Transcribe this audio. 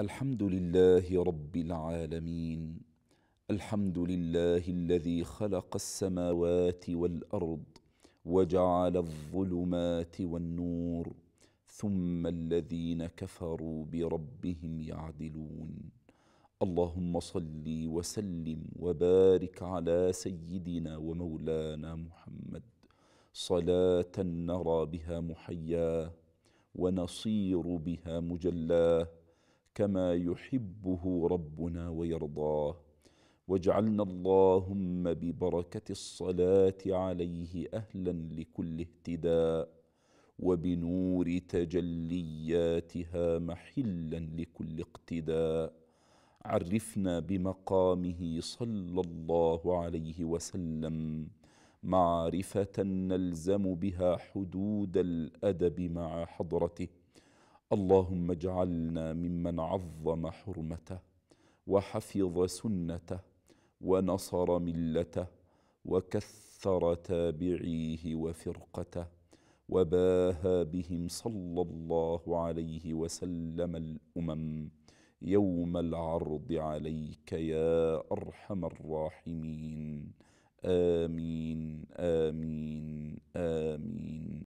الحمد لله رب العالمين الحمد لله الذي خلق السماوات والارض وجعل الظلمات والنور ثم الذين كفروا بربهم يعدلون اللهم صل وسلم وبارك على سيدنا ومولانا محمد صلاه نرى بها محياه ونصير بها مجلاه كما يحبه ربنا ويرضاه واجعلنا اللهم ببركه الصلاه عليه اهلا لكل اهتداء وبنور تجلياتها محلا لكل اقتداء عرفنا بمقامه صلى الله عليه وسلم معرفه نلزم بها حدود الادب مع حضرته اللهم اجعلنا ممن عظم حرمته وحفظ سنته ونصر ملته وكثر تابعيه وفرقته وباهى بهم صلى الله عليه وسلم الامم يوم العرض عليك يا ارحم الراحمين امين امين امين